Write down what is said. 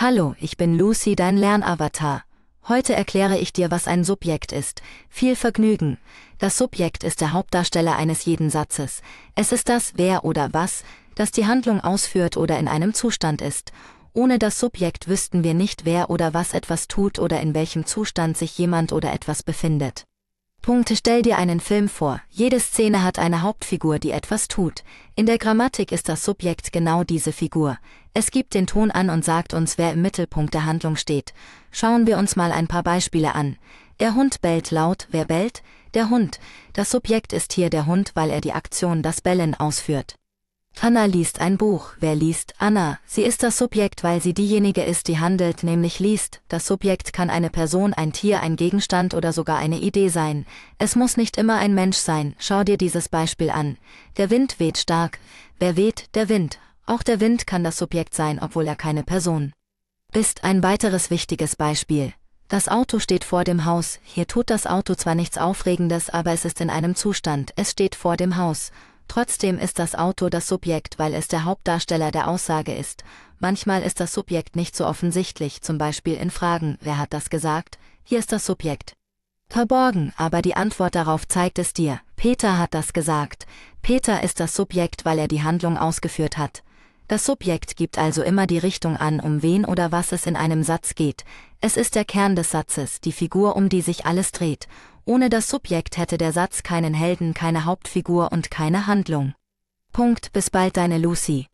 Hallo, ich bin Lucy, dein Lernavatar. Heute erkläre ich dir, was ein Subjekt ist. Viel Vergnügen. Das Subjekt ist der Hauptdarsteller eines jeden Satzes. Es ist das, wer oder was, das die Handlung ausführt oder in einem Zustand ist. Ohne das Subjekt wüssten wir nicht, wer oder was etwas tut oder in welchem Zustand sich jemand oder etwas befindet. Punkte stell dir einen Film vor. Jede Szene hat eine Hauptfigur, die etwas tut. In der Grammatik ist das Subjekt genau diese Figur. Es gibt den Ton an und sagt uns, wer im Mittelpunkt der Handlung steht. Schauen wir uns mal ein paar Beispiele an. Der Hund bellt laut, wer bellt? Der Hund. Das Subjekt ist hier der Hund, weil er die Aktion das Bellen ausführt. Anna liest ein Buch. Wer liest? Anna. Sie ist das Subjekt, weil sie diejenige ist, die handelt, nämlich liest. Das Subjekt kann eine Person, ein Tier, ein Gegenstand oder sogar eine Idee sein. Es muss nicht immer ein Mensch sein. Schau dir dieses Beispiel an. Der Wind weht stark. Wer weht? Der Wind. Auch der Wind kann das Subjekt sein, obwohl er keine Person ist. Ein weiteres wichtiges Beispiel. Das Auto steht vor dem Haus. Hier tut das Auto zwar nichts Aufregendes, aber es ist in einem Zustand. Es steht vor dem Haus. Trotzdem ist das Auto das Subjekt, weil es der Hauptdarsteller der Aussage ist. Manchmal ist das Subjekt nicht so offensichtlich, zum Beispiel in Fragen, wer hat das gesagt? Hier ist das Subjekt. Verborgen, aber die Antwort darauf zeigt es dir. Peter hat das gesagt. Peter ist das Subjekt, weil er die Handlung ausgeführt hat. Das Subjekt gibt also immer die Richtung an, um wen oder was es in einem Satz geht. Es ist der Kern des Satzes, die Figur, um die sich alles dreht. Ohne das Subjekt hätte der Satz keinen Helden, keine Hauptfigur und keine Handlung. Punkt, bis bald deine Lucy.